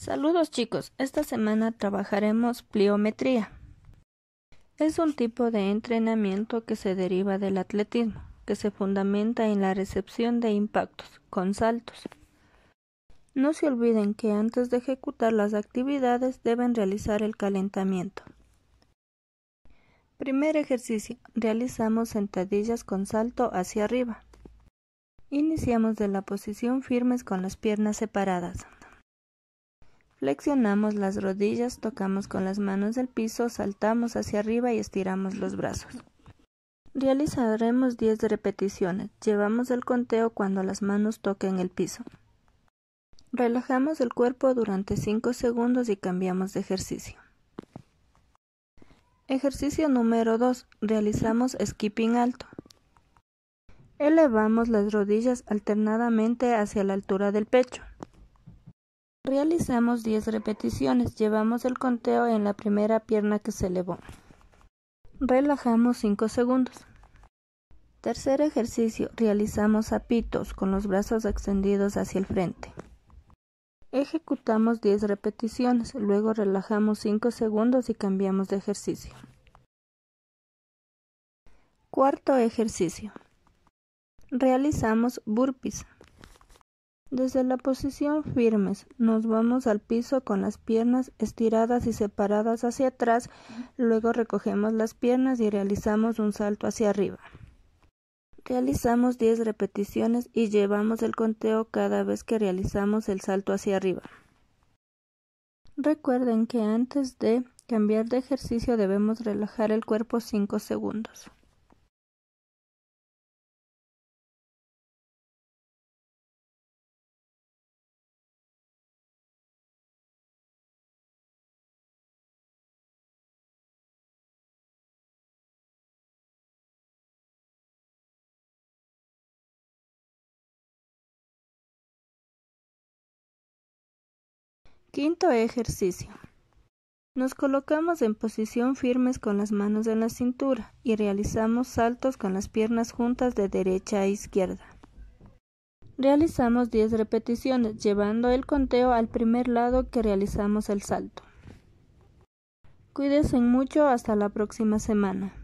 Saludos chicos, esta semana trabajaremos pliometría. Es un tipo de entrenamiento que se deriva del atletismo, que se fundamenta en la recepción de impactos, con saltos. No se olviden que antes de ejecutar las actividades deben realizar el calentamiento. Primer ejercicio. Realizamos sentadillas con salto hacia arriba. Iniciamos de la posición firmes con las piernas separadas. Flexionamos las rodillas, tocamos con las manos el piso, saltamos hacia arriba y estiramos los brazos. Realizaremos 10 repeticiones. Llevamos el conteo cuando las manos toquen el piso. Relajamos el cuerpo durante 5 segundos y cambiamos de ejercicio. Ejercicio número 2. Realizamos skipping alto. Elevamos las rodillas alternadamente hacia la altura del pecho. Realizamos 10 repeticiones, llevamos el conteo en la primera pierna que se elevó. Relajamos 5 segundos. Tercer ejercicio, realizamos zapitos con los brazos extendidos hacia el frente. Ejecutamos 10 repeticiones, luego relajamos 5 segundos y cambiamos de ejercicio. Cuarto ejercicio. Realizamos burpees desde la posición firmes, nos vamos al piso con las piernas estiradas y separadas hacia atrás, luego recogemos las piernas y realizamos un salto hacia arriba. Realizamos 10 repeticiones y llevamos el conteo cada vez que realizamos el salto hacia arriba. Recuerden que antes de cambiar de ejercicio debemos relajar el cuerpo 5 segundos. Quinto ejercicio. Nos colocamos en posición firmes con las manos en la cintura y realizamos saltos con las piernas juntas de derecha a izquierda. Realizamos 10 repeticiones llevando el conteo al primer lado que realizamos el salto. Cuídense mucho hasta la próxima semana.